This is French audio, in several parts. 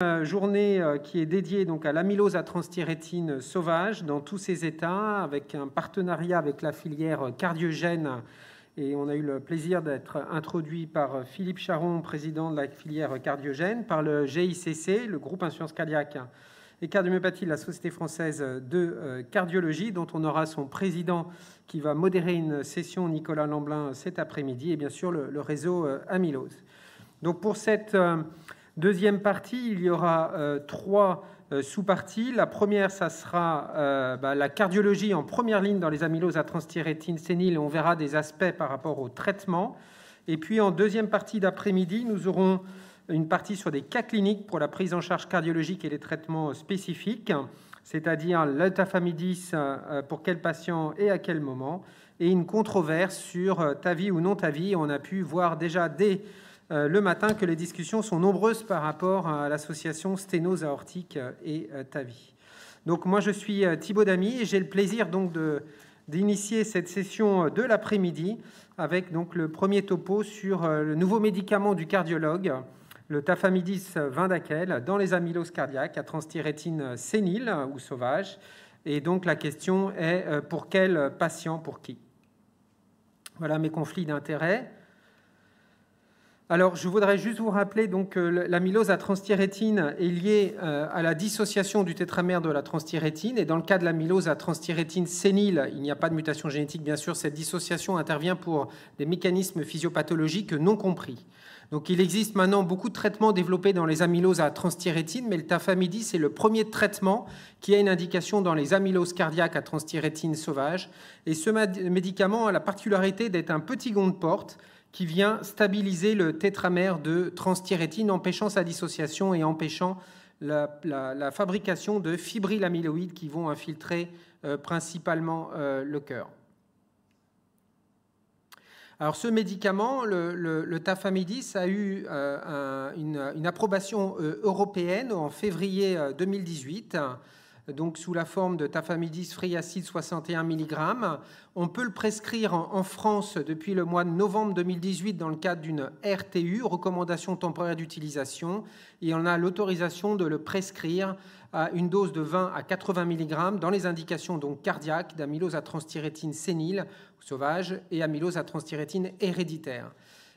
Euh, journée euh, qui est dédiée donc à l'amylose à transthyrétine sauvage dans tous ses états, avec un partenariat avec la filière cardiogène. Et on a eu le plaisir d'être introduit par Philippe Charon, président de la filière cardiogène, par le GICC, le groupe Insurance cardiaque et cardiomyopathie de la Société française de euh, cardiologie, dont on aura son président qui va modérer une session, Nicolas Lamblin, cet après-midi, et bien sûr le, réseau amylose. Donc pour cette Deuxième partie, il y aura euh, trois euh, sous-parties. La première, ça sera euh, bah, la cardiologie en première ligne dans les amyloses à transthyrétine sénile. on verra des aspects par rapport au traitement. Et puis en deuxième partie d'après-midi, nous aurons une partie sur des cas cliniques pour la prise en charge cardiologique et les traitements spécifiques, c'est-à-dire tafamidis pour quel patient et à quel moment, et une controverse sur ta vie ou non ta vie. On a pu voir déjà des... Euh, le matin que les discussions sont nombreuses par rapport à l'association sténose aortique euh, et euh, TAVI. Donc moi je suis Thibaud Damy et j'ai le plaisir donc d'initier cette session de l'après-midi avec donc le premier topo sur le nouveau médicament du cardiologue, le tafamidis vindaquel, dans les amyloses cardiaques à transthyrétine sénile hein, ou sauvage. Et donc la question est pour quel patient, pour qui Voilà mes conflits d'intérêts. Alors, je voudrais juste vous rappeler que euh, l'amylose à transthyrétine est liée euh, à la dissociation du tétramère de la transthyrétine. Et dans le cas de l'amylose à transthyrétine sénile, il n'y a pas de mutation génétique, bien sûr. Cette dissociation intervient pour des mécanismes physiopathologiques non compris. Donc, il existe maintenant beaucoup de traitements développés dans les amyloses à transthyrétine, mais le tafamidis est le premier traitement qui a une indication dans les amyloses cardiaques à transthyrétine sauvage. Et ce médicament a la particularité d'être un petit gond de porte qui vient stabiliser le tétramère de transthyrétine, empêchant sa dissociation et empêchant la, fabrication de fibrilles amyloïdes qui vont infiltrer euh, principalement euh, le cœur. Alors ce médicament, le, tafamidis, a eu euh, une, approbation européenne en février 2018 donc sous la forme de tafamidis friacide 61 mg. On peut le prescrire en, France depuis le mois de novembre 2018 dans le cadre d'une RTU, recommandation temporaire d'utilisation, et on a l'autorisation de le prescrire à une dose de 20 à 80 mg dans les indications donc cardiaques d'amylose à transthyrétine sénile sauvage et amylose à transthyrétine héréditaire.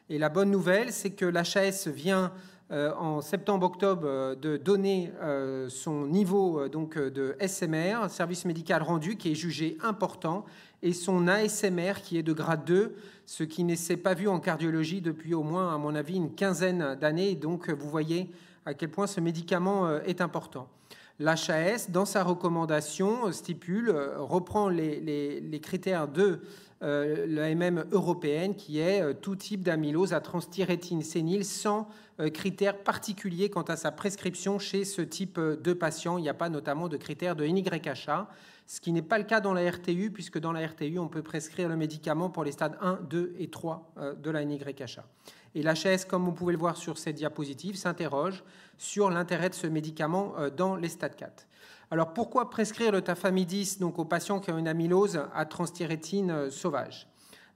Et la bonne nouvelle, c'est que l'HAS vient euh, en septembre-octobre euh, de donner euh, son niveau donc, de SMR, service médical rendu, qui est jugé important, et son ASMR qui est de grade 2, ce qui ne s'est pas vu en cardiologie depuis au moins, à mon avis, une quinzaine d'années. Donc vous voyez à quel point ce médicament est important. L'HAS, dans sa recommandation, stipule, reprend les, les critères de euh, la l'AMM européenne qui est euh, tout type d'amylose à transthyrétine sénile sans euh, critères particuliers quant à sa prescription chez ce type de patient. Il n'y a pas notamment de critères de NYHA, ce qui n'est pas le cas dans la RTU, puisque dans la RTU, on peut prescrire le médicament pour les stades 1, 2 et 3 de la NYHA. Et l'HS, comme vous pouvez le voir sur cette diapositive, s'interroge sur l'intérêt de ce médicament dans les stades 4. Alors pourquoi prescrire le tafamidis donc, aux patients qui ont une amylose à transthyrétine euh, sauvage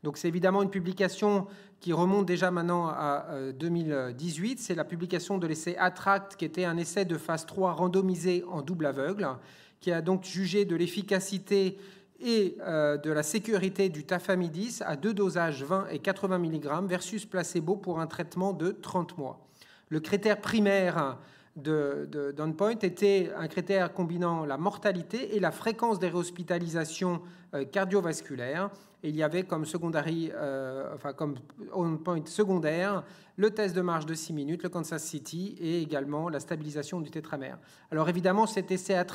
donc c'est évidemment une publication qui remonte déjà maintenant à 2018. Euh, c'est la publication de l'essai ATTRACT, qui était un essai de phase 3 randomisé en double aveugle, qui a donc jugé de l'efficacité et euh, de la sécurité du tafamidis à deux dosages 20 et 80 mg versus placebo pour un traitement de 30 mois. Le critère primaire de Dunpoint était un critère combinant la mortalité et la fréquence des réhospitalisations euh, cardiovasculaires il y avait comme euh, enfin comme point secondaire, le test de marge de 6 minutes, le Kansas City, et également la stabilisation du tétramère. Alors évidemment, cet essai à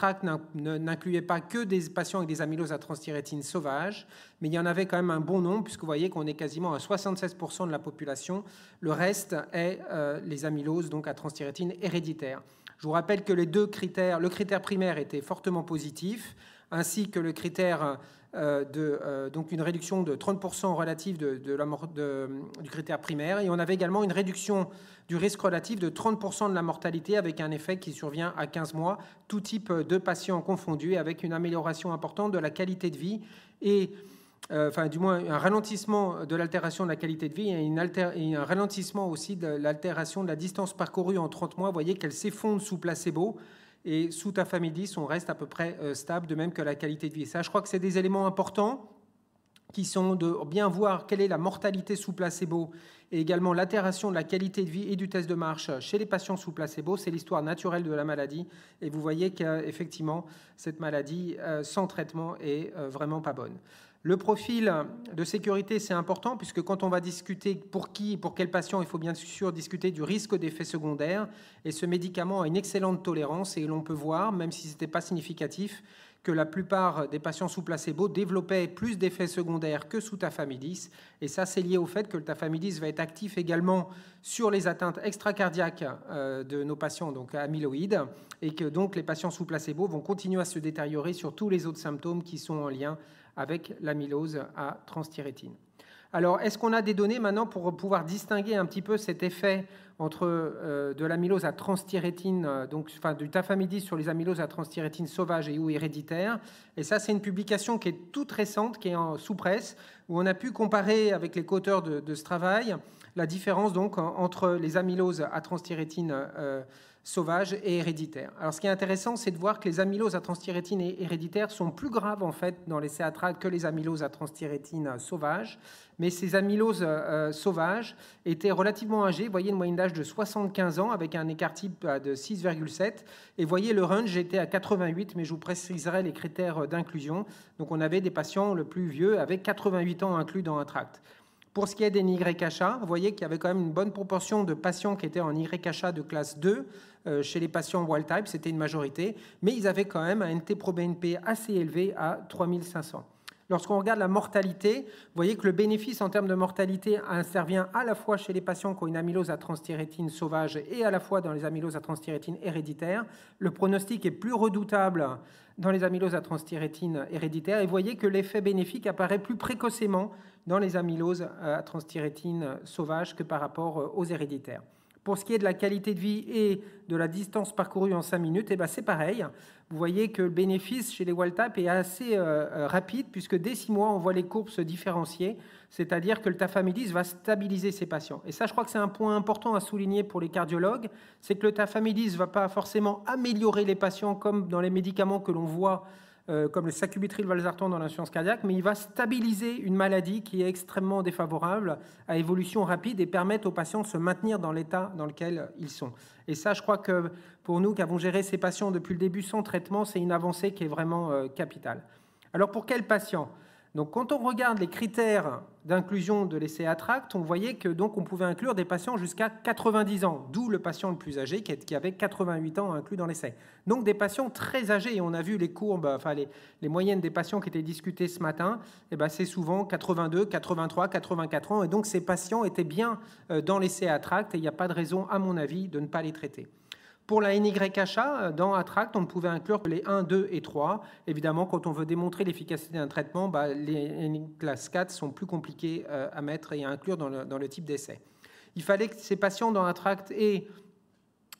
n'incluait pas que des patients avec des amyloses à transthyrétine sauvage, mais il y en avait quand même un bon nombre, puisque vous voyez qu'on est quasiment à 76% de la population. Le reste est euh, les amyloses donc à transthyrétine héréditaire. Je vous rappelle que les deux critères, le critère primaire était fortement positif, ainsi que le critère euh, de, euh, donc une réduction de 30% relative de, du critère primaire. Et on avait également une réduction du risque relatif de 30% de la mortalité avec un effet qui survient à 15 mois, tout type de patients confondus, avec une amélioration importante de la qualité de vie et euh, enfin du moins un ralentissement de l'altération de la qualité de vie et, et un ralentissement aussi de l'altération de la distance parcourue en 30 mois. Vous voyez qu'elle s'effondre sous placebo et sous ta famille 10, on reste à peu près euh, stable, de même que la qualité de vie. Ça, je crois que c'est des éléments importants qui sont de bien voir quelle est la mortalité sous placebo et également l'altération de la qualité de vie et du test de marche chez les patients sous placebo. C'est l'histoire naturelle de la maladie. Et vous voyez qu'effectivement, cette maladie euh, sans traitement est euh, vraiment pas bonne. Le profil de sécurité, c'est important puisque quand on va discuter pour qui, pour quel patient, il faut bien sûr discuter du risque d'effets secondaires. Et ce médicament a une excellente tolérance et l'on peut voir, même si ce n'était pas significatif, que la plupart des patients sous placebo développaient plus d'effets secondaires que sous tafamidis. Et ça, c'est lié au fait que le tafamidis va être actif également sur les atteintes extracardiaques euh, de nos patients, donc amyloïdes, et que donc les patients sous placebo vont continuer à se détériorer sur tous les autres symptômes qui sont en lien avec l'amylose à transthyrétine. Alors, est-ce qu'on a des données maintenant pour pouvoir distinguer un petit peu cet effet entre euh, de l'amylose à transthyrétine, euh, donc enfin, du tafamidis sur les amyloses à transthyrétine sauvage et ou héréditaire Et ça, c'est une publication qui est toute récente, qui est en sous-presse, où on a pu comparer avec les auteurs de, ce travail la différence donc entre les amyloses à transthyrétine euh, sauvage et héréditaire. Alors ce qui est intéressant, c'est de voir que les amyloses à transthyrétine héréditaires sont plus graves en fait dans les céatrales que les amyloses à transthyrétine sauvages, mais ces amyloses euh, sauvages étaient relativement âgées, vous voyez une moyenne d'âge de 75 ans avec un écart type euh, de 6,7 et voyez le range était à 88 mais je vous préciserai les critères euh, d'inclusion. Donc on avait des patients le plus vieux avec 88 ans inclus dans un tract. Pour ce qui est des YHA, vous voyez qu'il y avait quand même une bonne proportion de patients qui étaient en YHA de classe 2. Euh, chez les patients wild type, c'était une majorité, mais ils avaient quand même un NT-proBNP assez élevé à 3500. Lorsqu'on regarde la mortalité, vous voyez que le bénéfice en termes de mortalité intervient à la fois chez les patients qui ont une amylose à transthyrétine sauvage et à la fois dans les amyloses à transthyrétine héréditaire. Le pronostic est plus redoutable dans les amyloses à transthyrétine héréditaire et vous voyez que l'effet bénéfique apparaît plus précocement dans les amyloses à euh, transthyrétine euh, sauvage que par rapport euh, aux héréditaires. Pour ce qui est de la qualité de vie et de la distance parcourue en 5 minutes, eh ben, c'est pareil. Vous voyez que le bénéfice chez les Waltap est assez rapide, puisque dès 6 mois, on voit les courbes se différencier, c'est-à-dire que le tafamidis va stabiliser ses patients. Et ça, je crois que c'est un point important à souligner pour les cardiologues, c'est que le tafamidis ne va pas forcément améliorer les patients comme dans les médicaments que l'on voit euh, comme le sacubitril valsartan dans l'insuffisance cardiaque, mais il va stabiliser une maladie qui est extrêmement défavorable à évolution rapide et permettre aux patients de se maintenir dans l'état dans lequel ils sont. Et ça, je crois que pour nous qui avons géré ces patients depuis le début sans traitement, c'est une avancée qui est vraiment euh, capitale. Alors pour quels patients donc, quand on regarde les critères d'inclusion de l'essai ATTRACT, on voyait que donc on pouvait inclure des patients jusqu'à 90 ans, d'où le patient le plus âgé qui avait 88 ans inclus dans l'essai. Donc des patients très âgés, et on a vu les courbes, enfin les, moyennes des patients qui étaient discutées ce matin, eh ben c'est souvent 82, 83, 84 ans, et donc ces patients étaient bien euh, dans l'essai ATTRACT, et il n'y a pas de raison, à mon avis, de ne pas les traiter. Pour la NYHA, euh, dans Attract, on pouvait inclure les 1, 2 et 3. Évidemment, quand on veut démontrer l'efficacité d'un traitement, bah, les NY 4 sont plus compliqués euh, à mettre et à inclure dans le, type d'essai. Il fallait que ces patients dans Attract aient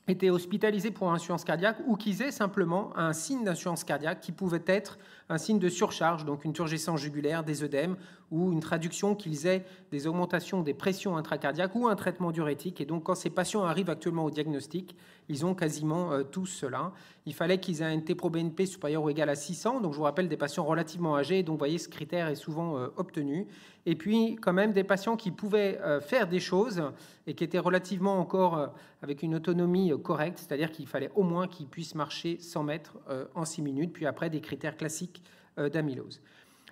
été hospitalisés pour insuffisance cardiaque ou qu'ils aient simplement un signe d'insuffisance cardiaque qui pouvait être un signe de surcharge, donc une turgescence jugulaire, des œdèmes, ou une traduction qu'ils aient des augmentations des pressions intracardiaques ou un traitement diurétique. Et donc, quand ces patients arrivent actuellement au diagnostic, ils ont quasiment euh, tous cela. Il fallait qu'ils aient un NT-proBNP supérieur ou égal à 600, donc je vous rappelle des patients relativement âgés, donc vous voyez, ce critère est souvent euh, obtenu. Et puis, quand même, des patients qui pouvaient euh, faire des choses et qui étaient relativement encore avec une autonomie correcte, c'est-à-dire qu'il fallait au moins qu'ils puissent marcher 100 mètres en 6 minutes, puis après des critères classiques euh, d'amylose.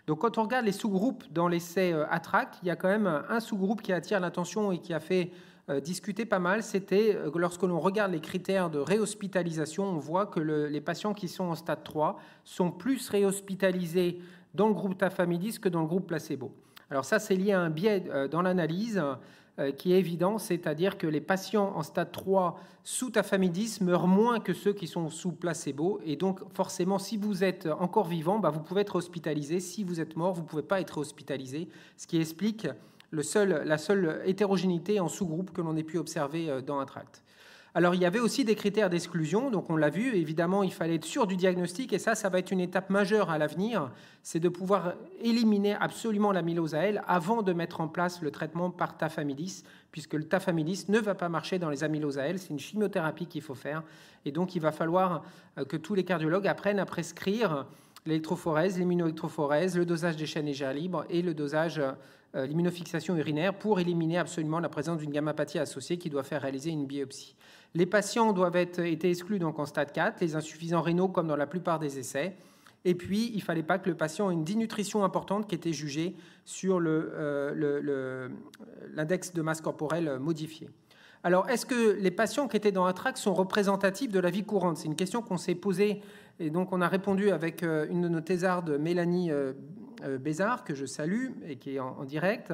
Donc quand on regarde les sous-groupes dans l'essai euh, ATRAC, il y a quand même un sous-groupe qui attire l'attention et qui a fait euh, discuter pas mal, c'était lorsque l'on regarde les critères de réhospitalisation, on voit que les patients qui sont en stade 3 sont plus réhospitalisés dans le groupe tafamidis que dans le groupe placebo. Alors ça, c'est lié à un biais dans l'analyse. Euh, qui est évident, c'est-à-dire que les patients en stade 3 sous tafamidis meurent moins que ceux qui sont sous placebo. Et donc, forcément, si vous êtes encore vivant, bah, vous pouvez être hospitalisé. Si vous êtes mort, vous ne pouvez pas être hospitalisé, ce qui explique le seul, la seule hétérogénéité en sous-groupe que l'on ait pu observer euh, dans un tract. Alors il y avait aussi des critères d'exclusion, donc on l'a vu, évidemment il fallait être sûr du diagnostic et ça, ça va être une étape majeure à l'avenir, c'est de pouvoir éliminer absolument l'amylose AL avant de mettre en place le traitement par tafamidis, puisque le tafamidis ne va pas marcher dans les amyloses AL, c'est une chimiothérapie qu'il faut faire et donc il va falloir euh, que tous les cardiologues apprennent à prescrire l'électrophorèse, l'immunoélectrophorèse, le dosage des chaînes légères libres et le dosage, euh, l'immunofixation urinaire pour éliminer absolument la présence d'une gammapathie associée qui doit faire réaliser une biopsie. Les patients doivent être été exclus donc en stade 4, les insuffisants rénaux comme dans la plupart des essais. Et puis, il ne fallait pas que le patient ait une dénutrition importante qui était jugée sur euh, l'index de masse corporelle modifié. Alors, est-ce que les patients qui étaient dans un sont représentatifs de la vie courante C'est une question qu'on s'est posée et donc on a répondu avec euh, une de nos thésardes, Mélanie euh, Bézard, que je salue et qui est en direct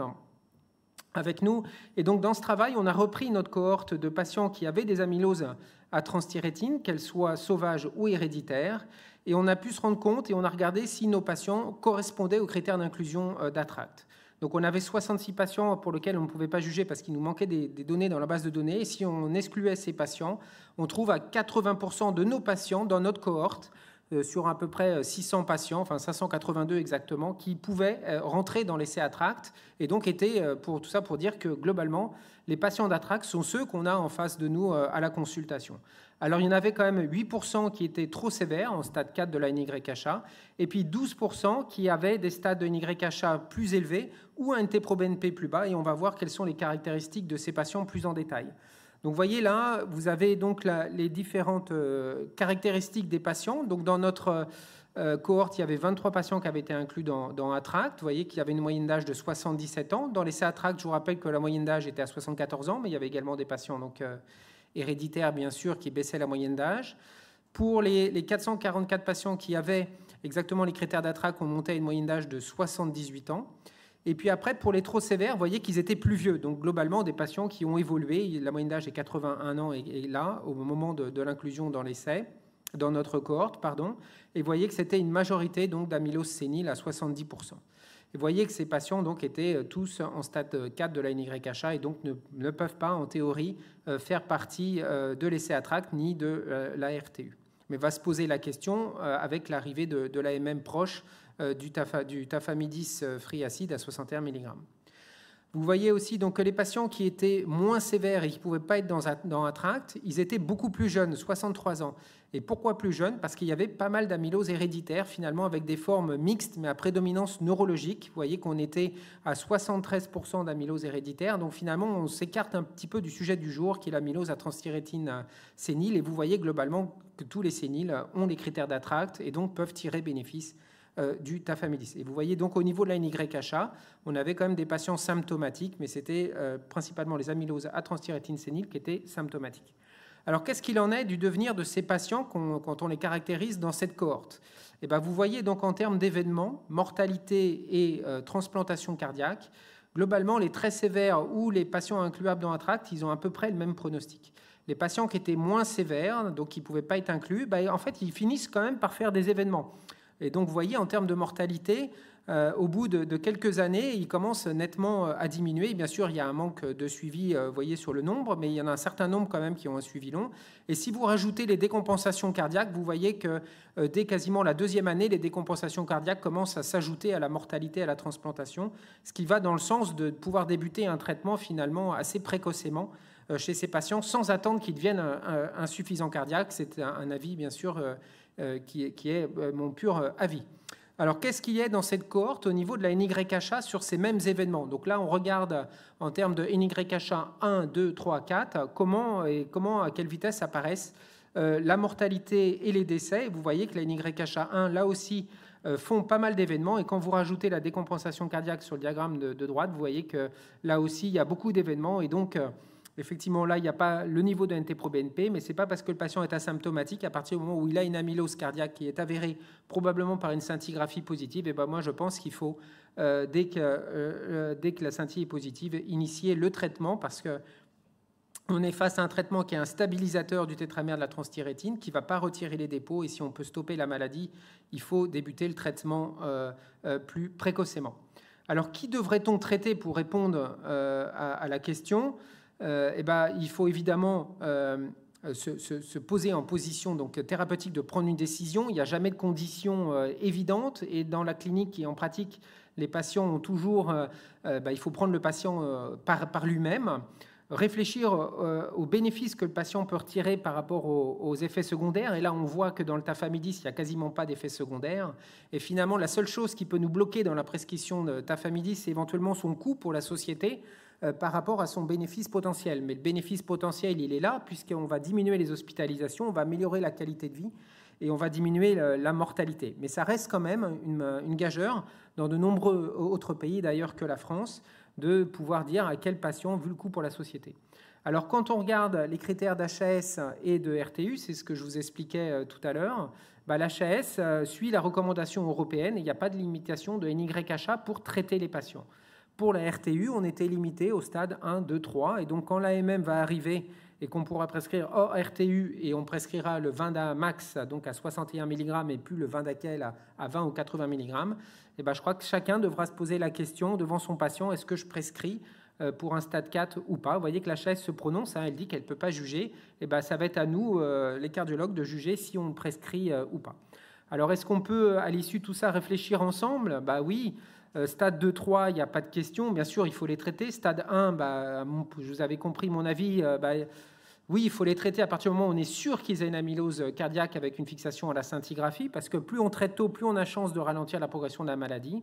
avec nous. Et donc, dans ce travail, on a repris notre cohorte de patients qui avaient des amyloses à transthyrétine, qu'elles soient sauvages ou héréditaires, et on a pu se rendre compte et on a regardé si nos patients correspondaient aux critères d'inclusion euh, d'Atract. Donc, on avait 66 patients pour lesquels on ne pouvait pas juger parce qu'il nous manquait des, des, données dans la base de données. Et si on excluait ces patients, on trouve à 80% de nos patients dans notre cohorte euh, sur à peu près 600 euh, patients, enfin 582 exactement, qui pouvaient euh, rentrer dans l'essai Attract. Et donc, était pour tout ça pour dire que globalement, les patients d'Attract sont ceux qu'on a en face de nous à la consultation. Alors, il y en avait quand même 8% qui étaient trop sévères en stade 4 de la NYHA, et puis 12% qui avaient des stades de NYHA plus élevés ou un pro probnp plus bas, et on va voir quelles sont les caractéristiques de ces patients plus en détail. Donc vous voyez là, vous avez donc les différentes euh, caractéristiques des patients. Donc dans notre euh, cohorte, il y avait 23 patients qui avaient été inclus dans, dans Attract. Vous voyez qu'il y avait une moyenne d'âge de 77 ans. Dans l'essai Attract, je vous rappelle que la moyenne d'âge était à 74 ans, mais il y avait également des patients donc, euh, héréditaires, bien sûr, qui baissaient la moyenne d'âge. Pour les, les, 444 patients qui avaient exactement les critères d'Attract, on montait à une moyenne d'âge de 78 ans. Et puis après, pour les trop sévères, vous voyez qu'ils étaient plus vieux. Donc globalement, des patients qui ont évolué. La moyenne d'âge est 81 ans et, là, au moment de, l'inclusion dans l'essai, dans notre cohorte, pardon. Et vous voyez que c'était une majorité donc d'amylose sénile à 70%. Et vous voyez que ces patients donc étaient euh, tous en stade 4 euh, de la NYHA et donc ne, ne peuvent pas, en théorie, euh, faire partie de l'essai à ni de la RTU mais va se poser la question euh, avec l'arrivée de, l'AMM proche euh, du, tafamidis euh, free acide à 61 mg. Vous voyez aussi donc, que les patients qui étaient moins sévères et qui ne pouvaient pas être dans un, dans tract, ils étaient beaucoup plus jeunes, 63 ans. Et pourquoi plus jeunes Parce qu'il y avait pas mal d'amylose héréditaire, finalement, avec des formes mixtes, mais à prédominance neurologique. Vous voyez qu'on était à 73% d'amylose héréditaire. Donc finalement, on s'écarte un petit peu du sujet du jour, qui est l'amylose à transthyrétine sénile. Et vous voyez globalement que tous les séniles ont les critères d'attract et donc peuvent tirer bénéfice euh, du tafamilis. Et vous voyez donc au niveau de la NYHA, on avait quand même des patients symptomatiques, mais c'était euh, principalement les amyloses à transthyrétine sénile qui étaient symptomatiques. Alors qu'est-ce qu'il en est du devenir de ces patients quand on, les caractérise dans cette cohorte et eh bien, Vous voyez donc en termes d'événements, mortalité et euh, transplantation cardiaque, globalement les très sévères ou les patients incluables dans un ils ont à peu près le même pronostic les patients qui étaient moins sévères, donc qui ne pouvaient pas être inclus, bah, en fait, ils finissent quand même par faire des événements. Et donc, vous voyez, en termes de mortalité, euh, au bout de, quelques années, ils commencent nettement euh, à diminuer. bien sûr, il y a un manque de suivi, euh, voyez, sur le nombre, mais il y en a un certain nombre quand même qui ont un suivi long. Et si vous rajoutez les décompensations cardiaques, vous voyez que dès quasiment la deuxième année, les décompensations cardiaques commencent à s'ajouter à la mortalité, à la transplantation, ce qui va dans le sens de pouvoir débuter un traitement finalement assez précocement euh, chez ces patients sans attendre qu'ils deviennent insuffisants cardiaques. C'est un avis, bien sûr, euh, euh, qui est mon pur avis. Alors, qu'est-ce qu'il y a dans cette cohorte au niveau de la NYHA sur ces mêmes événements Donc là, on regarde en termes de NYHA 1, 2, 3, 4, comment et comment, à quelle vitesse apparaissent la mortalité et les décès. vous voyez que la NYHA 1, là aussi, font pas mal d'événements. Et quand vous rajoutez la décompensation cardiaque sur le diagramme de, droite, vous voyez que là aussi, il y a beaucoup d'événements. Et donc, Effectivement, là, il n'y a pas le niveau de NT-proBNP, mais ce n'est pas parce que le patient est asymptomatique, à partir du moment où il a une amylose cardiaque qui est avérée probablement par une scintigraphie positive, et ben moi, je pense qu'il faut, euh, dès, que, euh, euh, dès que la scintille est positive, initier le traitement parce que on est face à un traitement qui est un stabilisateur du tétramère de la transthyrétine qui ne va pas retirer les dépôts. Et si on peut stopper la maladie, il faut débuter le traitement plus précocement. Alors, qui devrait-on traiter pour répondre à, la question euh, eh ben, il faut évidemment euh, se, poser en position donc thérapeutique de prendre une décision. Il n'y a jamais de condition euh, évidente et dans la clinique et en pratique, les patients ont toujours. Bah, il faut prendre le patient par, lui-même, réfléchir aux bénéfices que le patient peut retirer par rapport aux, effets secondaires. Et là, on voit que dans le tafamidis, il n'y a quasiment pas d'effets secondaires. Et finalement, la seule chose qui peut nous bloquer dans la prescription de tafamidis, c'est éventuellement son coût pour la société. Euh, par rapport à son bénéfice potentiel. Mais le bénéfice potentiel, il est là, puisqu'on va diminuer les hospitalisations, on va améliorer la qualité de vie et on va diminuer la mortalité. Mais ça reste quand même une, gageure dans de nombreux autres pays d'ailleurs que la France de pouvoir dire à quel patient vu le coût pour la société. Alors quand on regarde les critères d'HAS et de RTU, c'est ce que je vous expliquais euh, tout à l'heure, bah, l'HAS euh, suit la recommandation européenne, il n'y a pas de limitation de NYHA pour traiter les patients. Pour la RTU, on était limité au stade 1, 2, 3. Et donc, quand l'AMM va arriver et qu'on pourra prescrire hors RTU et on prescrira le Vinda max donc à 61 mg et plus le 20 à, à 20 ou 80 mg, et je crois que chacun devra se poser la question devant son patient est-ce que je prescris euh, pour un stade 4 ou pas. Vous voyez que la chaise se prononce, hein, elle dit qu'elle ne peut pas juger. Et eh ben, ça va être à nous, euh, les cardiologues, de juger si on prescrit euh, ou pas. Alors, est-ce qu'on peut, à l'issue de tout ça, réfléchir ensemble Bah oui, euh, stade 2-3, il n'y a pas de question. Bien sûr, il faut les traiter. Stade 1, bah, je vous avais compris mon avis. Euh, bah, oui, il faut les traiter à partir du moment où on est sûr qu'ils aient une amylose cardiaque avec une fixation à la scintigraphie, parce que plus on traite tôt, plus on a chance de ralentir la progression de la maladie.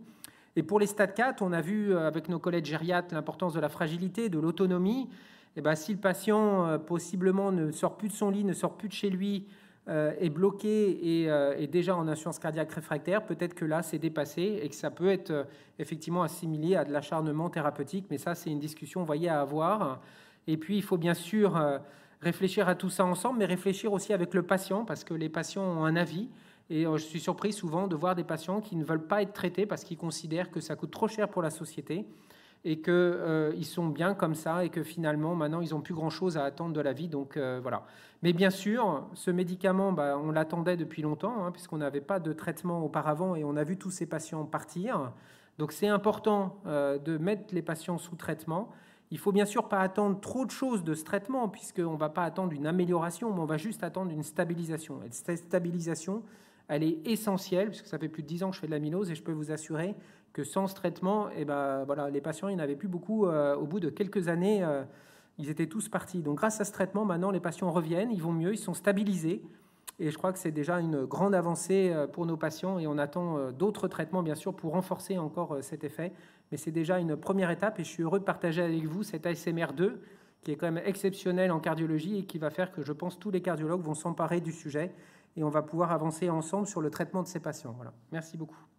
Et pour les stades 4, on a vu euh, avec nos collègues gériat l'importance de la fragilité, de l'autonomie. Et bah, si le patient possiblement ne sort plus de son lit, ne sort plus de chez lui, euh, est bloqué et euh, est déjà en assurance cardiaque réfractaire, peut-être que là, c'est dépassé et que ça peut être euh, effectivement assimilé à de l'acharnement thérapeutique. Mais ça, c'est une discussion, à avoir. Et puis, il faut bien sûr réfléchir à tout ça ensemble, mais réfléchir aussi avec le patient, parce que les patients ont un avis. Et je suis surpris souvent de voir des patients qui ne veulent pas être traités parce qu'ils considèrent que ça coûte trop cher pour la société et qu'ils euh, sont bien comme ça et que finalement, maintenant, ils n'ont plus grand-chose à attendre de la vie. Donc euh, voilà. Mais bien sûr, ce médicament, bah, on l'attendait depuis longtemps, hein, puisqu'on n'avait pas de traitement auparavant et on a vu tous ces patients partir. Donc c'est important euh, de mettre les patients sous traitement. Il faut bien sûr pas attendre trop de choses de ce traitement, puisqu'on ne va pas attendre une amélioration, mais on va juste attendre une stabilisation. Et cette stabilisation, elle est essentielle, puisque ça fait plus de 10 ans que je fais de l'amylose, et je peux vous assurer que sans ce traitement, eh ben, voilà, les patients, il n'y plus beaucoup. Euh, au bout de quelques années, euh, ils étaient tous partis. Donc grâce à ce traitement, maintenant, les patients reviennent, ils vont mieux, ils sont stabilisés. Et je crois que c'est déjà une grande avancée euh, pour nos patients et on attend d'autres traitements, bien sûr, pour renforcer encore cet effet. Mais c'est déjà une première étape et je suis heureux de partager avec vous cet ASMR 2 qui est quand même exceptionnel en cardiologie et qui va faire que, je pense, tous les cardiologues vont s'emparer du sujet et on va pouvoir avancer ensemble sur le traitement de ces patients. Voilà. Merci beaucoup.